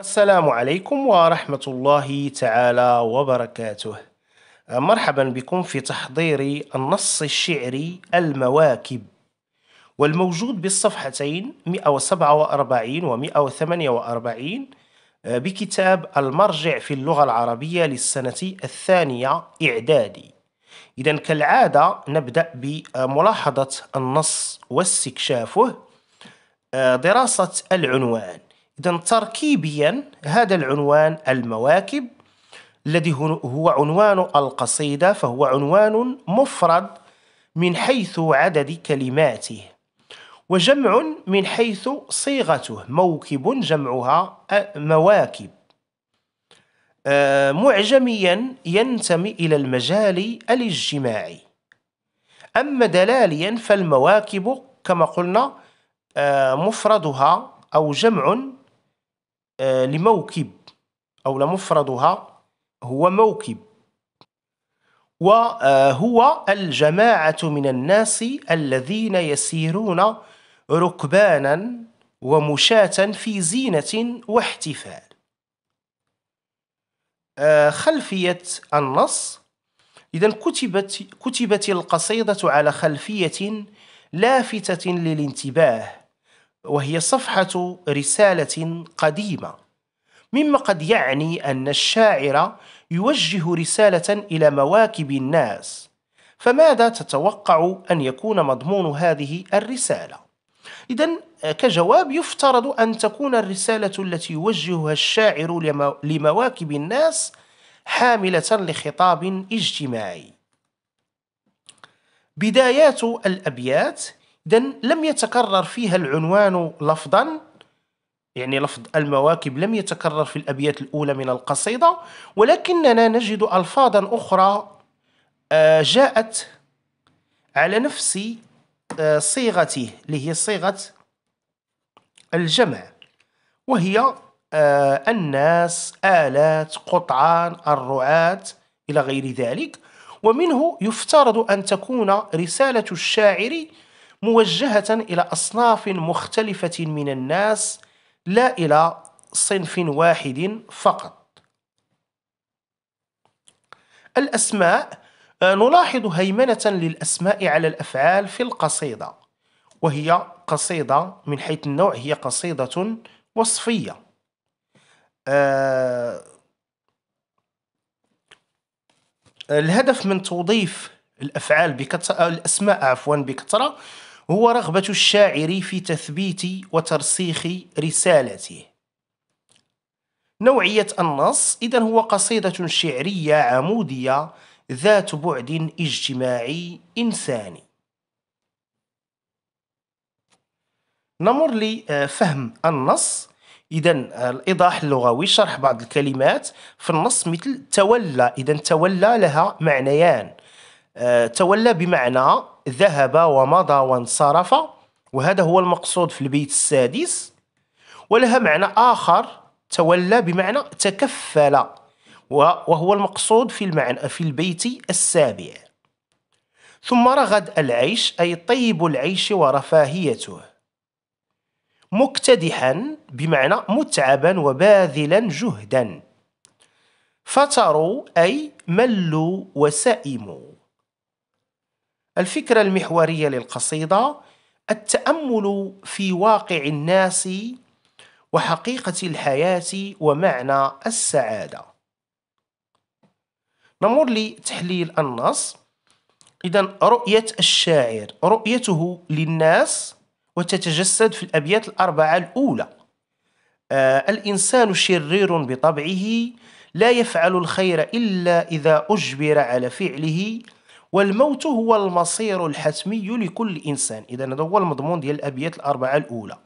السلام عليكم ورحمة الله تعالى وبركاته مرحبا بكم في تحضير النص الشعري المواكب والموجود بالصفحتين 147 و 148 بكتاب المرجع في اللغة العربية للسنة الثانية إعدادي إذا كالعادة نبدأ بملاحظة النص واستكشافه آه، دراسة العنوان إذا تركيبيا هذا العنوان المواكب الذي هو عنوان القصيدة فهو عنوان مفرد من حيث عدد كلماته وجمع من حيث صيغته موكب جمعها مواكب آه، معجميا ينتمي إلى المجال الاجتماعي أما دلاليا فالمواكب كما قلنا آه، مفردها أو جمع آه، لموكب أو لمفردها هو موكب وهو آه، الجماعة من الناس الذين يسيرون ركبانا ومشاة في زينة واحتفال آه، خلفية النص إذا كتبت, كتبت القصيدة على خلفية لافتة للانتباه وهي صفحة رسالة قديمة مما قد يعني أن الشاعر يوجه رسالة إلى مواكب الناس فماذا تتوقع أن يكون مضمون هذه الرسالة؟ إذا كجواب يفترض أن تكون الرسالة التي يوجهها الشاعر لمواكب الناس حاملة لخطاب اجتماعي بدايات الأبيات إذا لم يتكرر فيها العنوان لفظا يعني لفظ المواكب لم يتكرر في الأبيات الأولى من القصيدة ولكننا نجد ألفاظا أخرى آه، جاءت على نفس آه، صيغته اللي هي صيغة الجمع وهي آه، الناس آلات قطعان الرعاة إلى غير ذلك ومنه يفترض أن تكون رسالة الشاعر موجهه الى اصناف مختلفه من الناس لا الى صنف واحد فقط الاسماء آه، نلاحظ هيمنه للاسماء على الافعال في القصيده وهي قصيده من حيث النوع هي قصيده وصفيه آه، الهدف من توظيف الافعال بكثره آه، الاسماء عفوا بكثره هو رغبة الشاعر في تثبيت وترسيخ رسالته نوعية النص إذا هو قصيدة شعرية عمودية ذات بعد اجتماعي إنساني نمر لفهم آه، النص إذا آه، الإيضاح اللغوي شرح بعض الكلمات في النص مثل تولى إذا تولى لها معنيان آه، تولى بمعنى ذهب ومضى وانصرف وهذا هو المقصود في البيت السادس ولها معنى آخر تولى بمعنى تكفل وهو المقصود في المعنى في البيت السابع ثم رغد العيش أي طيب العيش ورفاهيته مكتدحا بمعنى متعبا وباذلا جهدا فتروا أي ملوا وسئموا الفكرة المحورية للقصيدة التأمل في واقع الناس وحقيقة الحياة ومعنى السعادة نمر لتحليل النص إذا رؤية الشاعر رؤيته للناس وتتجسد في الأبيات الأربعة الأولى آه الإنسان شرير بطبعه لا يفعل الخير إلا إذا أجبر على فعله والموت هو المصير الحتمي لكل إنسان إذا هذا هو المضمون ديال الأبيات الأربعة الأولى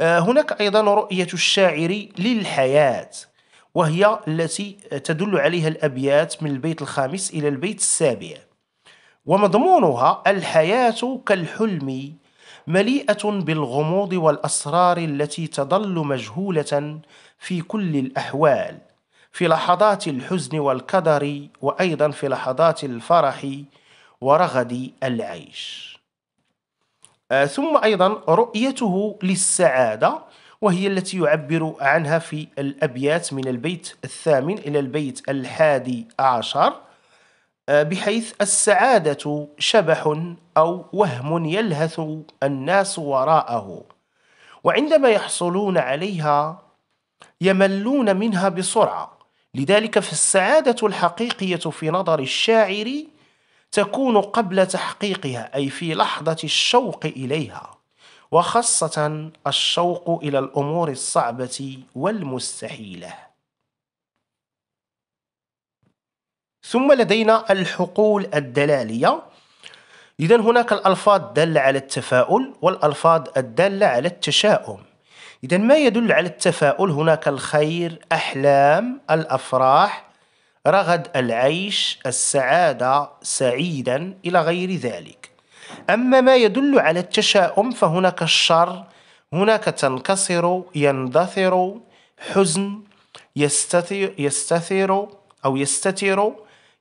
آه، هناك أيضا رؤية الشاعر للحياة وهي التي تدل عليها الأبيات من البيت الخامس إلى البيت السابع ومضمونها الحياة كالحلم مليئة بالغموض والأسرار التي تظل مجهولة في كل الأحوال في لحظات الحزن والكدر وايضا في لحظات الفرح ورغد العيش آه، ثم ايضا رؤيته للسعاده وهي التي يعبر عنها في الابيات من البيت الثامن الى البيت الحادي عشر آه، بحيث السعاده شبح او وهم يلهث الناس وراءه وعندما يحصلون عليها يملون منها بسرعه لذلك فالسعادة الحقيقية في نظر الشاعر تكون قبل تحقيقها أي في لحظة الشوق إليها وخاصة الشوق إلى الأمور الصعبة والمستحيلة ثم لدينا الحقول الدلالية إذن هناك الألفاظ الدالة على التفاؤل والألفاظ الدالة على التشاؤم إذا ما يدل على التفاؤل هناك الخير أحلام الأفراح رغد العيش السعادة سعيدا إلى غير ذلك أما ما يدل على التشاؤم فهناك الشر هناك تنكسر يندثر حزن يستثير, يستثير أو يستتر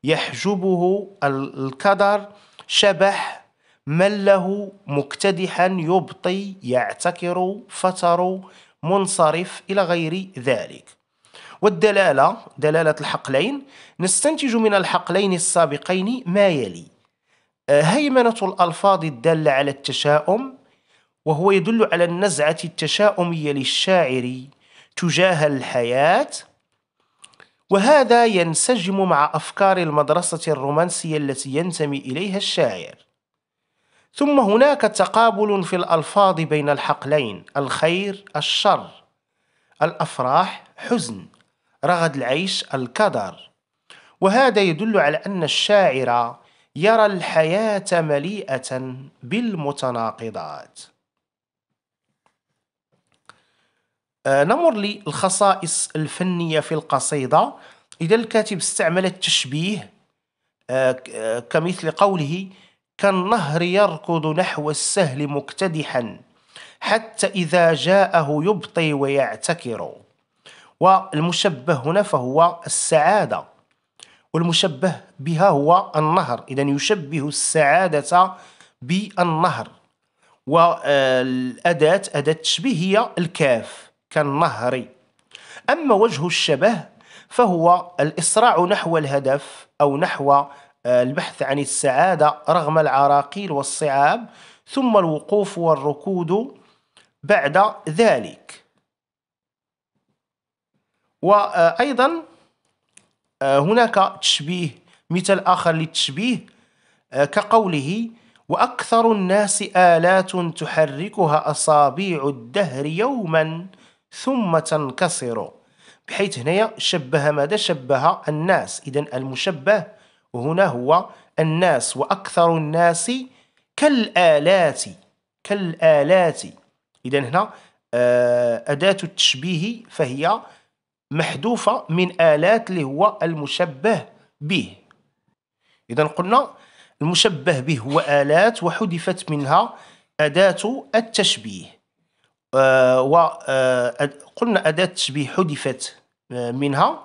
يحجبه الكدر شبح من له مكتدحا يبطي يعتكر فتر منصرف إلى غير ذلك والدلالة دلالة الحقلين نستنتج من الحقلين السابقين ما يلي آه، هيمنة الألفاظ الدالة على التشاؤم وهو يدل على النزعة التشاؤمية للشاعر تجاه الحياة وهذا ينسجم مع أفكار المدرسة الرومانسية التي ينتمي إليها الشاعر ثم هناك تقابل في الألفاظ بين الحقلين الخير الشر الأفراح حزن رغد العيش الكدر وهذا يدل على أن الشاعر يرى الحياة مليئة بالمتناقضات آه، نمر للخصائص الفنية في القصيدة إذا الكاتب استعمل التشبيه آه، آه، كمثل قوله كالنهر يركض نحو السهل مكتدحا حتى إذا جاءه يبطي ويعتكر والمشبه هنا فهو السعادة والمشبه بها هو النهر إذا يشبه السعادة بالنهر والأداة أداة تشبيه هي الكاف كالنهر أما وجه الشبه فهو الإسراع نحو الهدف أو نحو آه، البحث عن السعادة رغم العراقيل والصعاب ثم الوقوف والركود بعد ذلك وأيضا آه، هناك تشبيه مثل آخر للتشبيه آه، كقوله وأكثر الناس آلات تحركها أصابيع الدهر يوما ثم تنكسر بحيث هنايا شبه ماذا شبه الناس إذا المشبه وهنا هو الناس وأكثر الناس كالآلات كالآلات إذا هنا آه، أداة التشبيه فهي محذوفة من آلات اللي هو المشبه به إذا قلنا المشبه به هو آلات وحذفت منها أداة التشبيه آه، وقلنا آه، أداة التشبيه حذفت منها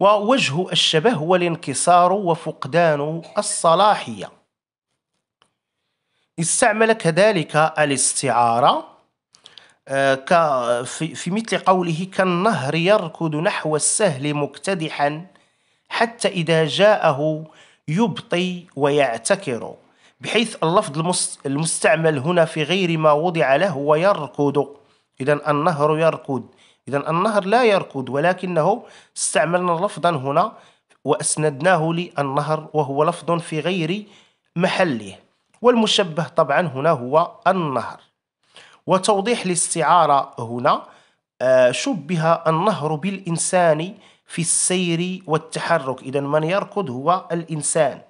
ووجه الشبه هو الانكسار وفقدان الصلاحية استعمل كذلك الاستعارة آه، في مثل قوله كالنهر يركض نحو السهل مكتدحا حتى إذا جاءه يبطي ويعتكر بحيث اللفظ المستعمل هنا في غير ما وضع له ويركض إذا النهر يركض إذا النهر لا يركض ولكنه استعملنا لفظا هنا وأسندناه للنهر وهو لفظ في غير محله والمشبه طبعا هنا هو النهر وتوضيح الاستعارة هنا آه، شبه النهر بالإنسان في السير والتحرك إذا من يركض هو الإنسان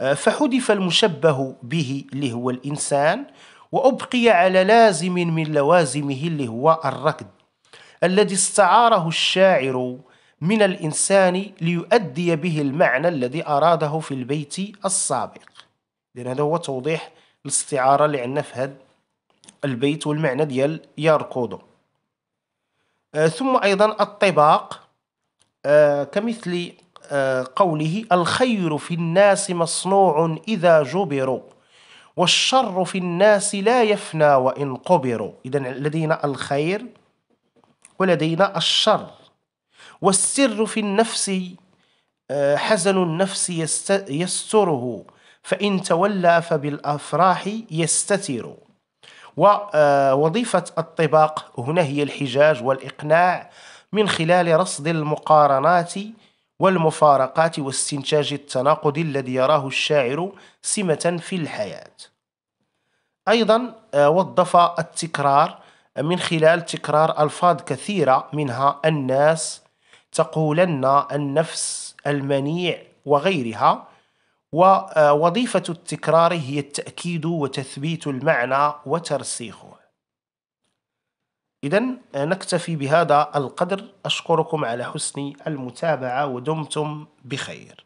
آه، فحذف المشبه به اللي هو الإنسان وأبقي على لازم من لوازمه اللي هو الركض الذي استعاره الشاعر من الإنسان ليؤدي به المعنى الذي أراده في البيت السابق لأن هذا هو توضيح الاستعارة اللي عندنا في هذا البيت والمعنى ديال ياركودو آه ثم أيضا الطباق آه كمثل آه قوله الخير في الناس مصنوع إذا جبروا والشر في الناس لا يفنى وإن قبروا إذا لدينا الخير ولدينا الشر والسر في النفس آه، حزن النفس يستره فإن تولى فبالأفراح يستتر ووظيفة آه، الطباق هنا هي الحجاج والإقناع من خلال رصد المقارنات والمفارقات واستنتاج التناقض الذي يراه الشاعر سمة في الحياة أيضا آه، وظف التكرار من خلال تكرار ألفاظ كثيرة منها الناس تقولن النفس المنيع وغيرها ووظيفة آه، التكرار هي التأكيد وتثبيت المعنى وترسيخه إذا آه، نكتفي بهذا القدر أشكركم على حسن المتابعة ودمتم بخير